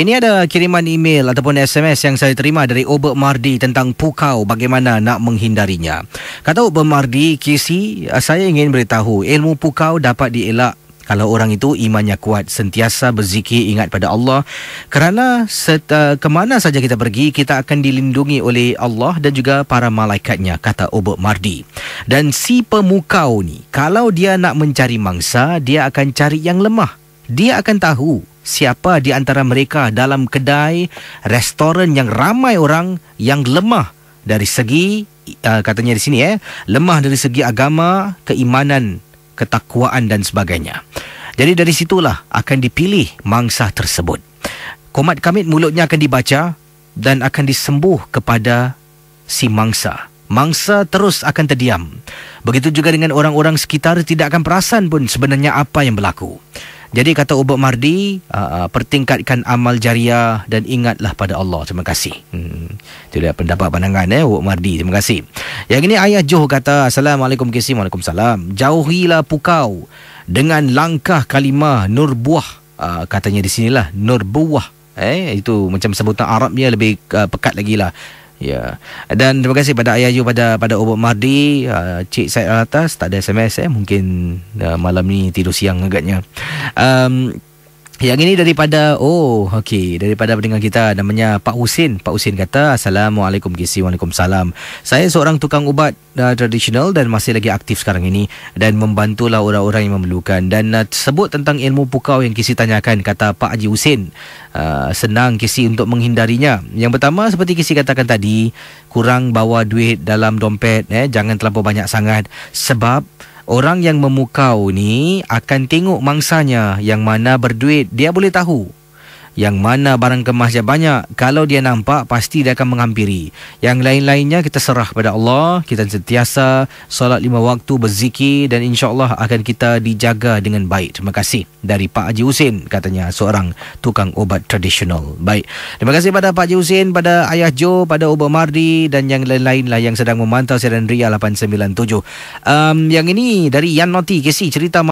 Ini ada kiriman email ataupun SMS yang saya terima dari Obert Mardi tentang pukau bagaimana nak menghindarinya. Kata Obert Mardi, kisi saya ingin beritahu ilmu pukau dapat dielak kalau orang itu imannya kuat, sentiasa berzikir ingat pada Allah. Kerana set, uh, eh, ke mana saja kita pergi, kita akan dilindungi oleh Allah dan juga para malaikatnya, kata Obert Mardi. Dan si pemukau ni, kalau dia nak mencari mangsa, dia akan cari yang lemah. Dia akan tahu siapa di antara mereka dalam kedai restoran yang ramai orang yang lemah dari segi uh, katanya di sini eh lemah dari segi agama, keimanan, ketakwaan dan sebagainya. Jadi dari situlah akan dipilih mangsa tersebut. Komat kami mulutnya akan dibaca dan akan disembuh kepada si mangsa. Mangsa terus akan terdiam. Begitu juga dengan orang-orang sekitar tidak akan perasan pun sebenarnya apa yang berlaku. Jadi kata Ubud Mardi, uh, uh, pertingkatkan amal jariah dan ingatlah pada Allah. Terima kasih. Hmm. Itu pendapat pandangan eh, Ubud Mardi. Terima kasih. Yang ini Ayah Joh kata, Assalamualaikum Kisim, Waalaikumsalam. Jauhilah pukau dengan langkah kalimah nur buah. Uh, katanya di sinilah, nur buah. Eh, itu macam sebutan Arabnya lebih uh, pekat lagi lah. Ya. Dan terima kasih pada Ayah Yu pada pada Obok Mardi, uh, Cik Said Alatas tak ada SMS eh mungkin uh, malam ni tidur siang agaknya. Um, yang ini daripada Oh okey Daripada pendengar kita Namanya Pak Husin Pak Husin kata Assalamualaikum kisi Waalaikumsalam Saya seorang tukang ubat uh, Tradisional Dan masih lagi aktif sekarang ini Dan membantulah orang-orang yang memerlukan Dan uh, sebut tentang ilmu pukau Yang kisi tanyakan Kata Pak Haji Husin uh, Senang kisi untuk menghindarinya Yang pertama Seperti kisi katakan tadi Kurang bawa duit dalam dompet eh, Jangan terlalu banyak sangat Sebab orang yang memukau ni akan tengok mangsanya yang mana berduit dia boleh tahu yang mana barang kemas dia banyak kalau dia nampak pasti dia akan menghampiri yang lain-lainnya kita serah pada Allah kita sentiasa solat lima waktu berzikir dan insyaAllah akan kita dijaga dengan baik terima kasih dari Pak Haji Husin katanya seorang tukang ubat tradisional baik terima kasih pada Pak Haji Husin pada Ayah Joe pada Uba Mardi dan yang lain-lain lah yang sedang memantau Seren Ria 897 um, yang ini dari Yan Noti Kesi cerita